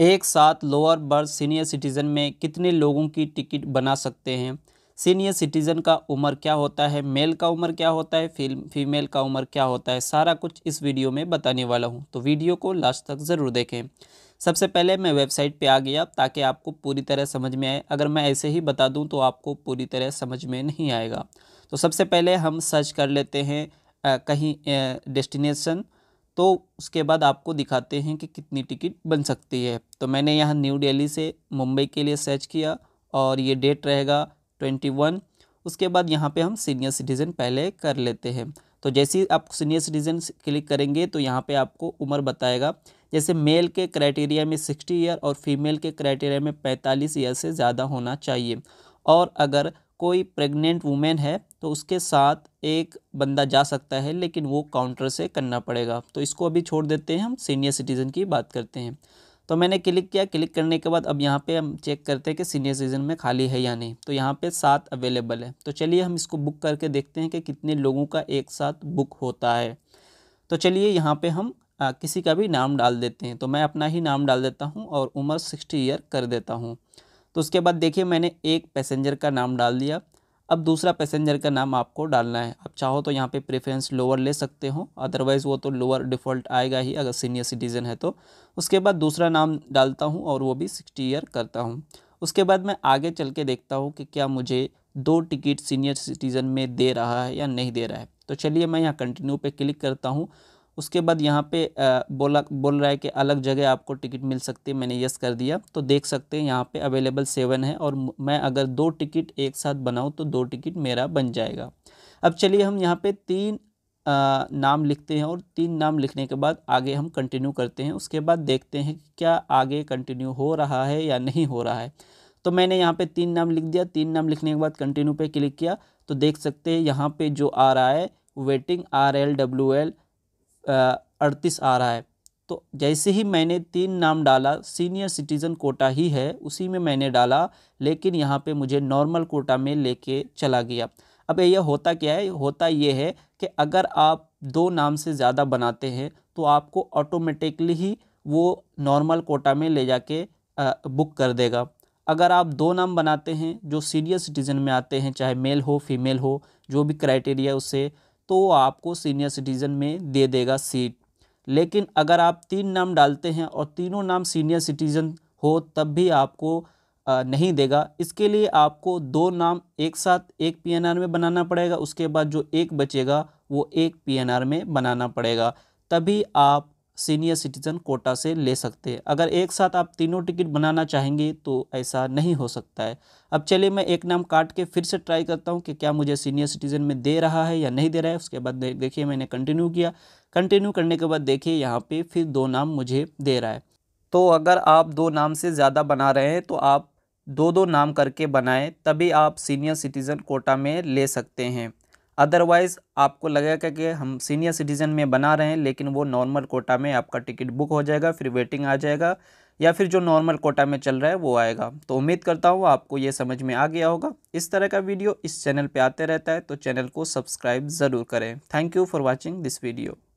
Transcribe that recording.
एक साथ lower berth senior citizen में कितने लोगों की टिकट बना सकते हैं सीनियर सिटीज़न का उम्र क्या होता है मेल का उम्र क्या होता है फिल फीमेल का उम्र क्या होता है सारा कुछ इस वीडियो में बताने वाला हूँ तो वीडियो को लास्ट तक ज़रूर देखें सबसे पहले मैं वेबसाइट पे आ गया ताकि आपको पूरी तरह समझ में आए अगर मैं ऐसे ही बता दूं तो आपको पूरी तरह समझ में नहीं आएगा तो सबसे पहले हम सर्च कर लेते हैं आ, कहीं डेस्टिनेशन तो उसके बाद आपको दिखाते हैं कि कितनी टिकट बन सकती है तो मैंने यहाँ न्यू दिल्ली से मुंबई के लिए सर्च किया और ये डेट रहेगा ट्वेंटी वन उसके बाद यहाँ पे हम सीनियर सिटीज़न पहले कर लेते हैं तो जैसे ही आप सीनियर सिटीज़न क्लिक करेंगे तो यहाँ पे आपको उम्र बताएगा जैसे मेल के क्राइटेरिया में सिक्सटी ईयर और फीमेल के क्राइटेरिया में पैंतालीस ईयर से ज़्यादा होना चाहिए और अगर कोई प्रेग्नेंट वूमेन है तो उसके साथ एक बंदा जा सकता है लेकिन वो काउंटर से करना पड़ेगा तो इसको अभी छोड़ देते हैं हम सीनियर सिटीज़न की बात करते हैं तो मैंने क्लिक किया क्लिक करने के बाद अब यहाँ पे हम चेक करते हैं कि सीनियर सिटीज़न में खाली है या नहीं तो यहाँ पे सात अवेलेबल है तो चलिए हम इसको बुक करके देखते हैं कि कितने लोगों का एक साथ बुक होता है तो चलिए यहाँ पर हम आ, किसी का भी नाम डाल देते हैं तो मैं अपना ही नाम डाल देता हूँ और उम्र सिक्सटी ईयर कर देता हूँ तो उसके बाद देखिए मैंने एक पैसेंजर का नाम डाल दिया अब दूसरा पैसेंजर का नाम आपको डालना है आप चाहो तो यहाँ पे प्रेफरेंस लोअर ले सकते हो अदरवाइज़ वो तो लोअर डिफ़ॉल्ट आएगा ही अगर सीनियर सिटीज़न है तो उसके बाद दूसरा नाम डालता हूँ और वो भी सिक्सटी ईयर करता हूँ उसके बाद मैं आगे चल के देखता हूँ कि क्या मुझे दो टिकट सीनियर सिटीज़न में दे रहा है या नहीं दे रहा है तो चलिए मैं यहाँ कंटिन्यू पर क्लिक करता हूँ उसके बाद यहाँ पे बोला बोल रहा है कि अलग जगह आपको टिकट मिल सकती है मैंने यस कर दिया तो देख सकते हैं यहाँ पे अवेलेबल सेवन है और मैं अगर दो टिकट एक साथ बनाऊँ तो दो टिकट मेरा बन जाएगा अब चलिए हम यहाँ पे तीन नाम लिखते हैं और तीन नाम लिखने के बाद आगे हम कंटिन्यू करते हैं उसके बाद देखते हैं कि क्या आगे कंटिन्यू हो रहा है या नहीं हो रहा है तो मैंने यहाँ पर तीन नाम लिख दिया तीन नाम लिखने के बाद कंटिन्यू पर क्लिक किया तो देख सकते हैं यहाँ पर जो आ रहा है waiting R L W L अड़तीस आ रहा है तो जैसे ही मैंने तीन नाम डाला सीनियर सिटीज़न कोटा ही है उसी में मैंने डाला लेकिन यहाँ पे मुझे नॉर्मल कोटा में लेके चला गया अब यह होता क्या है होता ये है कि अगर आप दो नाम से ज़्यादा बनाते हैं तो आपको ऑटोमेटिकली ही वो नॉर्मल कोटा में ले जाके बुक कर देगा अगर आप दो नाम बनाते हैं जो सीनियर सिटीज़न में आते हैं चाहे मेल हो फीमेल हो जो भी क्राइटेरिया उससे तो आपको सीनियर सिटीज़न में दे देगा सीट लेकिन अगर आप तीन नाम डालते हैं और तीनों नाम सीनियर सिटीज़न हो तब भी आपको नहीं देगा इसके लिए आपको दो नाम एक साथ एक पीएनआर में बनाना पड़ेगा उसके बाद जो एक बचेगा वो एक पीएनआर में बनाना पड़ेगा तभी आप सीनियर सिटीज़न कोटा से ले सकते हैं अगर एक साथ आप तीनों टिकट बनाना चाहेंगे तो ऐसा नहीं हो सकता है अब चलिए मैं एक नाम काट के फिर से ट्राई करता हूँ कि क्या मुझे सीनियर सिटीज़न में दे रहा है या नहीं दे रहा है उसके बाद देखिए मैंने कंटिन्यू किया कंटिन्यू करने के बाद देखिए यहाँ पर फिर दो नाम मुझे दे रहा है तो अगर आप दो नाम से ज़्यादा बना रहे हैं तो आप दो दो नाम करके बनाएं तभी आप सीनियर सिटीज़न कोटा में ले सकते हैं अदरवाइज़ आपको लगेगा कि हम सीनियर सिटीज़न में बना रहे हैं लेकिन वो नॉर्मल कोटा में आपका टिकट बुक हो जाएगा फिर वेटिंग आ जाएगा या फिर जो नॉर्मल कोटा में चल रहा है वो आएगा तो उम्मीद करता हूँ आपको ये समझ में आ गया होगा इस तरह का वीडियो इस चैनल पे आते रहता है तो चैनल को सब्सक्राइब ज़रूर करें thank you for watching this video